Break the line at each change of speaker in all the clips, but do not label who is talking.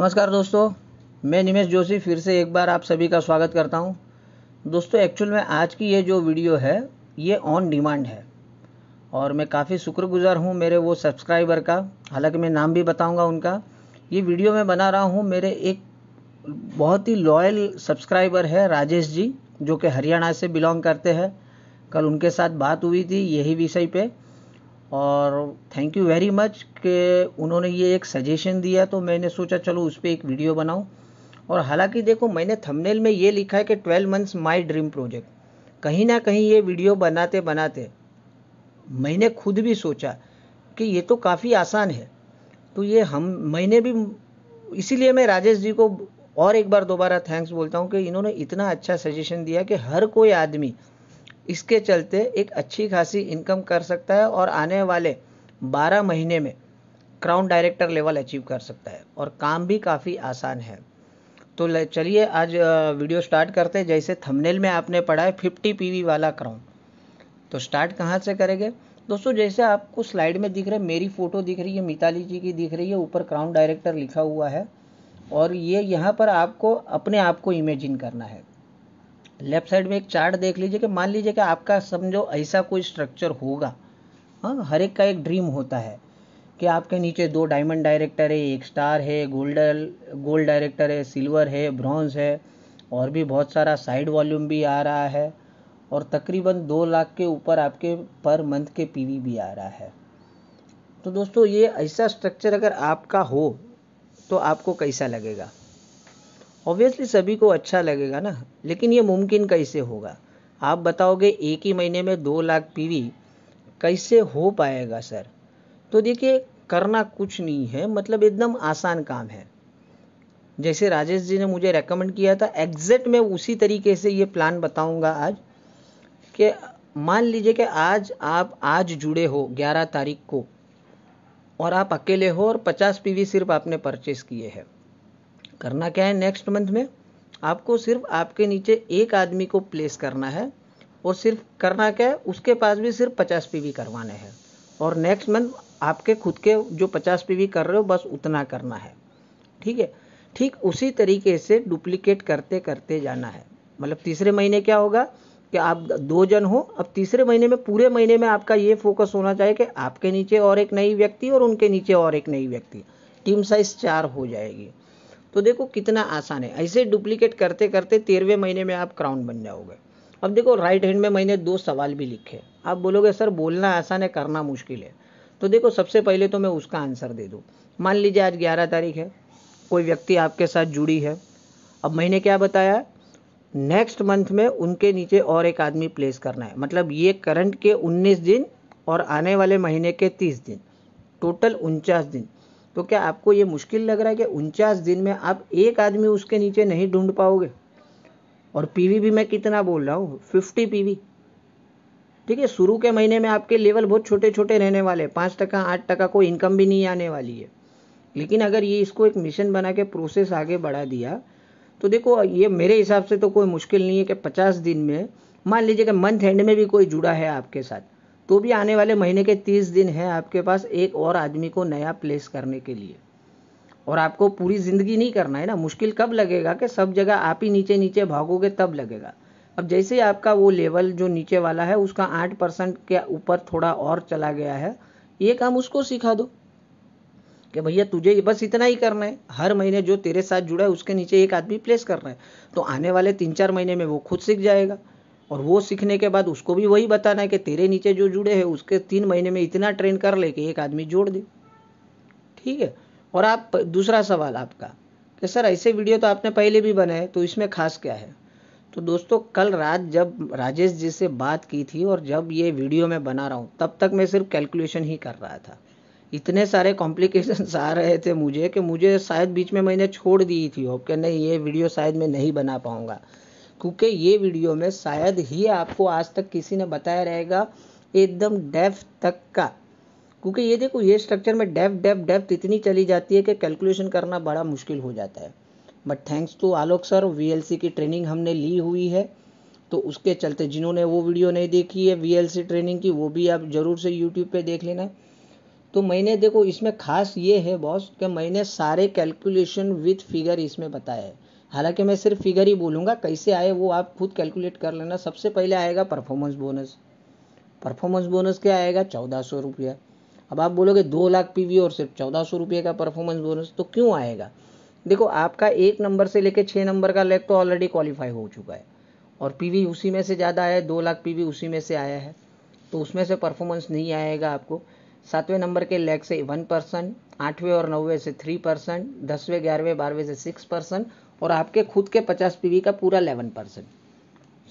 नमस्कार दोस्तों मैं निमेश जोशी फिर से एक बार आप सभी का स्वागत करता हूं दोस्तों एक्चुअल में आज की ये जो वीडियो है ये ऑन डिमांड है और मैं काफ़ी शुक्रगुजार हूं मेरे वो सब्सक्राइबर का हालांकि मैं नाम भी बताऊंगा उनका ये वीडियो मैं बना रहा हूं मेरे एक बहुत ही लॉयल सब्सक्राइबर है राजेश जी जो कि हरियाणा से बिलोंग करते हैं कल उनके साथ बात हुई थी यही विषय पर और थैंक यू वेरी मच कि उन्होंने ये एक सजेशन दिया तो मैंने सोचा चलो उस पर एक वीडियो बनाऊं और हालांकि देखो मैंने थंबनेल में ये लिखा है कि twelve months my dream project कहीं ना कहीं ये वीडियो बनाते बनाते मैंने खुद भी सोचा कि ये तो काफ़ी आसान है तो ये हम मैंने भी इसीलिए मैं राजेश जी को और एक बार दोबारा थैंक्स बोलता हूँ कि इन्होंने इतना अच्छा सजेशन दिया कि हर कोई आदमी इसके चलते एक अच्छी खासी इनकम कर सकता है और आने वाले 12 महीने में क्राउन डायरेक्टर लेवल अचीव कर सकता है और काम भी काफ़ी आसान है तो चलिए आज वीडियो स्टार्ट करते हैं जैसे थंबनेल में आपने पढ़ा है फिफ्टी पी वाला क्राउन तो स्टार्ट कहाँ से करेंगे दोस्तों जैसे आपको स्लाइड में दिख रहा है मेरी फ़ोटो दिख रही है मिताली जी की दिख रही है ऊपर क्राउन डायरेक्टर लिखा हुआ है और ये यहाँ पर आपको अपने आप को इमेजिन करना है लेफ्ट साइड में एक चार्ट देख लीजिए कि मान लीजिए कि आपका समझो ऐसा कोई स्ट्रक्चर होगा हाँ हर एक का एक ड्रीम होता है कि आपके नीचे दो डायमंड डायरेक्टर है एक स्टार है गोल्डल गोल्ड डायरेक्टर है सिल्वर है ब्रॉन्ज है और भी बहुत सारा साइड वॉल्यूम भी आ रहा है और तकरीबन दो लाख के ऊपर आपके पर मंथ के पीवी भी आ रहा है तो दोस्तों ये ऐसा स्ट्रक्चर अगर आपका हो तो आपको कैसा लगेगा ऑब्वियसली सभी को अच्छा लगेगा ना लेकिन ये मुमकिन कैसे होगा आप बताओगे एक ही महीने में दो लाख पीवी कैसे हो पाएगा सर तो देखिए करना कुछ नहीं है मतलब एकदम आसान काम है जैसे राजेश जी ने मुझे रेकमेंड किया था एग्जैक्ट मैं उसी तरीके से ये प्लान बताऊंगा आज कि मान लीजिए कि आज आप आज जुड़े हो 11 तारीख को और आप अकेले हो और 50 पीवी सिर्फ आपने परचेस किए हैं करना क्या है नेक्स्ट मंथ में आपको सिर्फ आपके नीचे एक आदमी को प्लेस करना है और सिर्फ करना क्या है उसके पास भी सिर्फ पचास पीवी करवाने हैं और नेक्स्ट मंथ आपके खुद के जो पचास पीवी कर रहे हो बस उतना करना है ठीक है ठीक उसी तरीके से डुप्लीकेट करते करते जाना है मतलब तीसरे महीने क्या होगा कि आप दो जन हो अब तीसरे महीने में पूरे महीने में आपका ये फोकस होना चाहिए कि आपके नीचे और एक नई व्यक्ति और उनके नीचे और एक नई व्यक्ति टीम साइज चार हो जाएगी तो देखो कितना आसान है ऐसे डुप्लीकेट करते करते तेरहवें महीने में आप क्राउन बन जाओगे अब देखो राइट हैंड में मैंने दो सवाल भी लिखे आप बोलोगे सर बोलना आसान है करना मुश्किल है तो देखो सबसे पहले तो मैं उसका आंसर दे दूँ मान लीजिए आज ग्यारह तारीख है कोई व्यक्ति आपके साथ जुड़ी है अब मैंने क्या बताया नेक्स्ट मंथ में उनके नीचे और एक आदमी प्लेस करना है मतलब ये करंट के 19 दिन और आने वाले महीने के 30 दिन टोटल उनचास दिन तो क्या आपको ये मुश्किल लग रहा है कि उनचास दिन में आप एक आदमी उसके नीचे नहीं ढूंढ पाओगे और पीवी भी मैं कितना बोल रहा हूँ फिफ्टी पीवी ठीक है शुरू के महीने में आपके लेवल बहुत छोटे छोटे रहने वाले पाँच टका आठ टका कोई इनकम भी नहीं आने वाली है लेकिन अगर ये इसको एक मिशन बना के प्रोसेस आगे बढ़ा दिया तो देखो ये मेरे हिसाब से तो कोई मुश्किल नहीं है कि पचास दिन में मान लीजिए कि मंथ एंड में भी कोई जुड़ा है आपके साथ तो भी आने वाले महीने के तीस दिन हैं आपके पास एक और आदमी को नया प्लेस करने के लिए और आपको पूरी ज़िंदगी नहीं करना है ना मुश्किल कब लगेगा कि सब जगह आप ही नीचे नीचे भागोगे तब लगेगा अब जैसे ही आपका वो लेवल जो नीचे वाला है उसका आठ परसेंट के ऊपर थोड़ा और चला गया है ये काम उसको सिखा दो कि भैया तुझे बस इतना ही करना है हर महीने जो तेरे साथ जुड़ा है उसके नीचे एक आदमी प्लेस करना है तो आने वाले तीन चार महीने में वो खुद सीख जाएगा और वो सीखने के बाद उसको भी वही बताना है कि तेरे नीचे जो जुड़े हैं उसके तीन महीने में इतना ट्रेन कर ले कि एक आदमी जोड़ दे ठीक है और आप दूसरा सवाल आपका कि सर ऐसे वीडियो तो आपने पहले भी बनाए तो इसमें खास क्या है तो दोस्तों कल रात जब राजेश जी से बात की थी और जब ये वीडियो मैं बना रहा हूँ तब तक मैं सिर्फ कैलकुलेशन ही कर रहा था इतने सारे कॉम्प्लिकेशन आ रहे थे मुझे कि मुझे शायद बीच में मैंने छोड़ दी थी ओके कि नहीं ये वीडियो शायद मैं नहीं बना पाऊंगा क्योंकि ये वीडियो में शायद ही आपको आज तक किसी ने बताया रहेगा एकदम डेफ तक का क्योंकि ये देखो ये स्ट्रक्चर में डेफ डेफ डेफ इतनी चली जाती है कि कैलकुलेशन करना बड़ा मुश्किल हो जाता है but thanks to Alok sir we की ट्रेनिंग हमने ली हुई है तो उसके चलते जिन्होंने वो वीडियो नहीं देखी है वी ट्रेनिंग की वो भी आप ज़रूर से यूट्यूब पर देख लेना तो मैंने देखो इसमें खास ये है बॉस कि मैंने सारे कैलकुलेशन विथ फिगर इसमें बताया है हालांकि मैं सिर्फ फिगर ही बोलूंगा कैसे आए वो आप खुद कैलकुलेट कर लेना सबसे पहले आएगा परफॉर्मेंस बोनस परफॉर्मेंस बोनस क्या आएगा चौदह सौ रुपया अब आप बोलोगे दो लाख पी और सिर्फ चौदह सौ रुपये का परफॉर्मेंस बोनस तो क्यों आएगा देखो आपका एक नंबर से लेकर छः नंबर का लेग तो ऑलरेडी क्वालिफाई हो चुका है और पीवी उसी में से ज़्यादा आया है दो लाख पीवी उसी में से आया है तो उसमें से परफॉर्मेंस नहीं आएगा आपको सातवें नंबर के लेग से वन परसेंट आठवें और नौवें से थ्री परसेंट दसवें ग्यारहवें बारहवें से सिक्स परसेंट और आपके खुद के पचास पीवी का पूरा लेवन परसेंट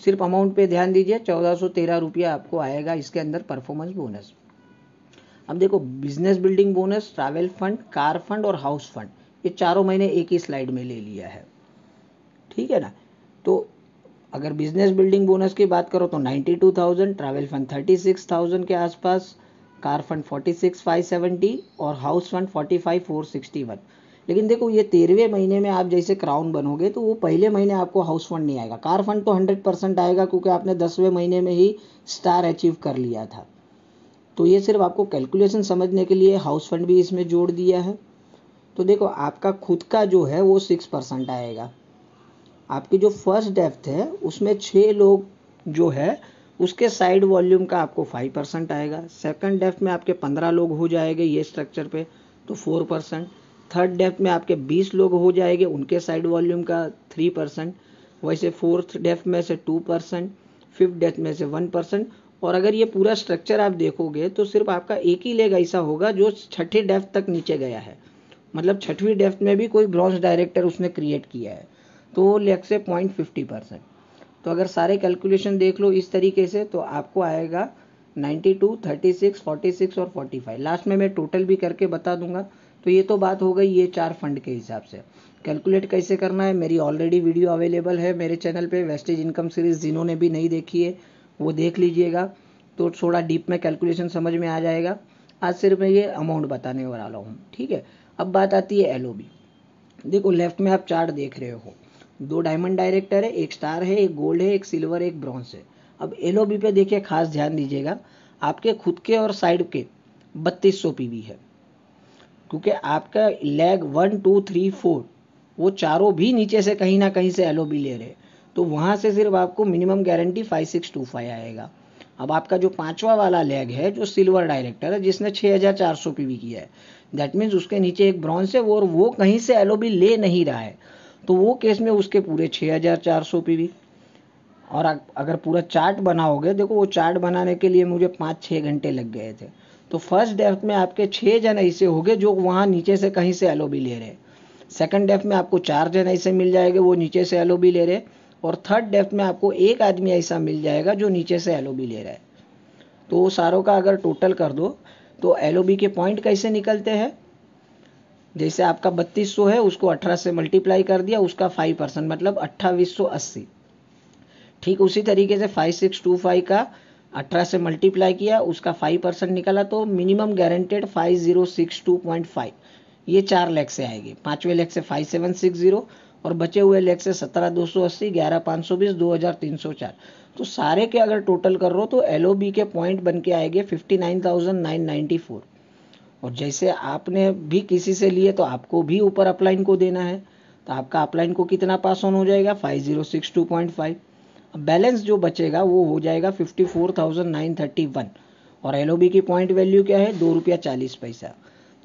सिर्फ अमाउंट पे ध्यान दीजिए चौदह सौ तेरह रुपया आपको आएगा इसके अंदर परफॉर्मेंस बोनस अब देखो business building bonus travel fund car fund और हाउस फंड ये चारों महीने एक ही स्लाइड में ले लिया है ठीक है ना तो अगर बिजनेस बिल्डिंग बोनस की बात करो तो 92,000 ट्रैवल फंड 36,000 के आसपास कार फंड 46,570 और हाउस फंड 45,461 लेकिन देखो ये तेरहवें महीने में आप जैसे क्राउन बनोगे तो वो पहले महीने आपको हाउस फंड नहीं आएगा कार फंड तो हंड्रेड परसेंट आएगा क्योंकि आपने दसवें महीने में ही स्टार अचीव कर लिया था तो ये सिर्फ आपको कैलकुलेशन समझने के लिए हाउस फंड भी इसमें जोड़ दिया है तो देखो आपका खुद का जो है वो सिक्स परसेंट आएगा आपकी जो फर्स्ट डेप्थ है उसमें छः लोग जो है उसके साइड वॉल्यूम का आपको फाइव परसेंट आएगा सेकंड डेफ्थ में आपके पंद्रह लोग हो जाएंगे ये स्ट्रक्चर पे तो फोर परसेंट थर्ड डेफ में आपके 20 लोग हो जाएंगे उनके साइड वॉल्यूम का 3 परसेंट वैसे फोर्थ डेफ में से 2 परसेंट फिफ्थ डेफ में से 1 परसेंट और अगर ये पूरा स्ट्रक्चर आप देखोगे तो सिर्फ आपका एक ही लेग ऐसा होगा जो छठी डेफ तक नीचे गया है मतलब छठवीं डेफ में भी कोई ब्रॉन्ज डायरेक्टर उसने क्रिएट किया है तो वो लेग से पॉइंट फिफ्टी परसेंट तो अगर सारे कैलकुलेशन देख लो इस तरीके से तो आपको आएगा 92, 36, 46 और 45 लास्ट में मैं टोटल भी करके बता दूंगा तो ये तो बात हो गई ये चार फंड के हिसाब से कैलकुलेट कैसे करना है मेरी ऑलरेडी वीडियो अवेलेबल है मेरे चैनल पे वेस्टेज इनकम सीरीज जिन्होंने भी नहीं देखी है वो देख लीजिएगा तो थोड़ा डीप में कैलकुलेशन समझ में आ जाएगा आज सिर्फ मैं ये अमाउंट बताने वाला हूँ ठीक है अब बात आती है एल देखो लेफ्ट में आप चार्ट देख रहे हो दो डायमंड डायरेक्टर है एक स्टार है एक गोल्ड है एक सिल्वर एक ब्रॉन्ज है अब एल पे देखिए खास ध्यान दीजिएगा आपके खुद के और साइड के बत्तीस सौ है क्योंकि आपका leg one two three four वो चारों भी नीचे से कहीं ना कहीं से एल ले रहे तो वहां से सिर्फ आपको minimum guarantee five six two five आएगा अब आपका जो पांचवा वाला लेग है जो सिल्वर डायरेक्टर है जिसने छह हजार चार सौ पीवी किया है दैट मीन्स उसके नीचे एक ब्रॉन्ज है वो और वो कहीं से एल ले नहीं रहा है तो वो केस में उसके पूरे छह हजार चार सौ पीवी और अगर पूरा चार्ट बनाओगे देखो वो चार्ट बनाने के लिए मुझे पाँच छः घंटे लग गए थे तो फर्स्ट डेफ में आपके छः जन ऐसे हो गए जो वहाँ नीचे से कहीं से एल ले रहे सेकेंड डेफ में आपको चार जन ऐसे मिल जाएंगे वो नीचे से एल ले रहे और थर्ड डेफ में आपको एक आदमी ऐसा मिल जाएगा जो नीचे से एल ले रहा है तो सारों का अगर टोटल कर दो तो एल के पॉइंट कैसे निकलते हैं जैसे आपका बत्तीस सौ है उसको अठारह से मल्टीप्लाई कर दिया उसका फाइव परसेंट मतलब अट्ठावी सौ अस्सी ठीक उसी तरीके से फाइव सिक्स टू फाइव का अठारह से मल्टीप्लाई किया उसका फाइव परसेंट निकाला तो minimum guaranteed five zero six two point five ये चार लेख से आएगी पाँचवें लेग से फाइव सेवन सिक्स जीरो और बचे हुए लेख से सत्रह दो सौ अस्सी ग्यारह पाँच सौ बीस दो हज़ार तीन सौ चार तो सारे के अगर टोटल कर लो तो एल ओ बी के पॉइंट बन के आएंगे fifty nine thousand nine ninety four और जैसे आपने भी किसी से लिए तो आपको भी ऊपर अपलाइन को देना है तो आपका अपलाइन को कितना पास ऑन हो जाएगा five zero six two point five balance जो बचेगा वो हो जाएगा fifty four thousand nine thirty one और एल की पॉइंट वैल्यू क्या है दो रुपया चालीस पैसा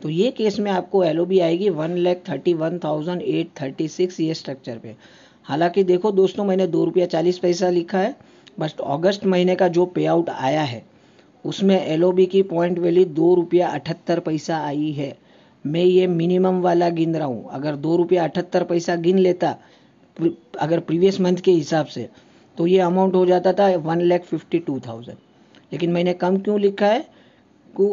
तो ये केस में आपको एल आएगी one lakh thirty one thousand eight thirty six ये स्ट्रक्चर पे हालांकि देखो दोस्तों मैंने दो रुपया चालीस पैसा लिखा है बट अगस्त महीने का जो पे आउट आया है उसमें एल की पॉइंट वैल्यू दो रुपया अठहत्तर पैसा आई है मैं ये मिनिमम वाला गिन रहा हूँ अगर दो रुपया अठहत्तर पैसा गिन लेता अगर प्रीवियस मंथ के हिसाब से तो ये अमाउंट हो जाता था one lakh fifty two thousand लेकिन मैंने कम क्यों लिखा है को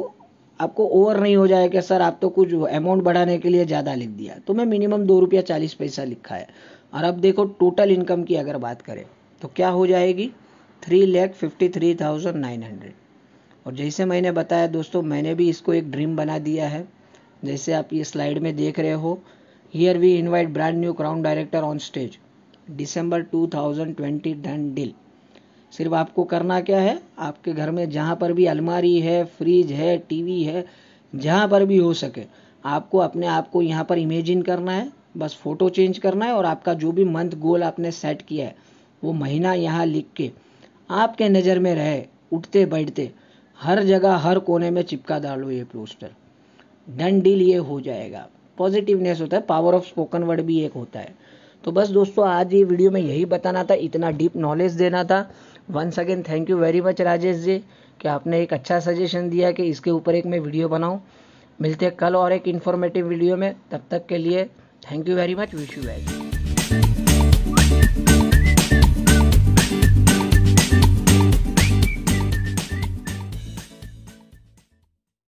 आपको ओवर नहीं हो जाए कि सर आप तो कुछ अमाउंट बढ़ाने के लिए ज़्यादा लिख दिया तो मैं मिनिमम दो रुपया चालीस पैसा लिखा है और अब देखो टोटल इनकम की अगर बात करें तो क्या हो जाएगी three lakh fifty three thousand nine hundred और जैसे मैंने बताया दोस्तों मैंने भी इसको एक ड्रीम बना दिया है जैसे आप ये स्लाइड में देख रहे हो here we invite brand new crown director on stage December 2020 done deal सिर्फ आपको करना क्या है आपके घर में जहाँ पर भी अलमारी है फ्रिज है टीवी है जहाँ पर भी हो सके आपको अपने आप को यहाँ पर इमेजिन करना है बस फ़ोटो चेंज करना है और आपका जो भी मंथ गोल आपने सेट किया है वो महीना यहाँ लिख के आपके नज़र में रहे उठते बैठते हर जगह हर कोने में चिपका डालो ये पोस्टर डन डील ये हो जाएगा पॉजिटिवनेस होता है पावर ऑफ स्पोकन वर्ड भी एक होता है तो बस दोस्तों आज ये वीडियो में यही बताना था इतना डीप नॉलेज देना था once again thank you very much Rajesh ji कि आपने एक अच्छा सजेशन दिया कि इसके ऊपर एक मैं वीडियो बनाऊँ मिलते हैं कल और एक इन्फॉर्मेटिव वीडियो में तब तक के लिए thank you very much wish you very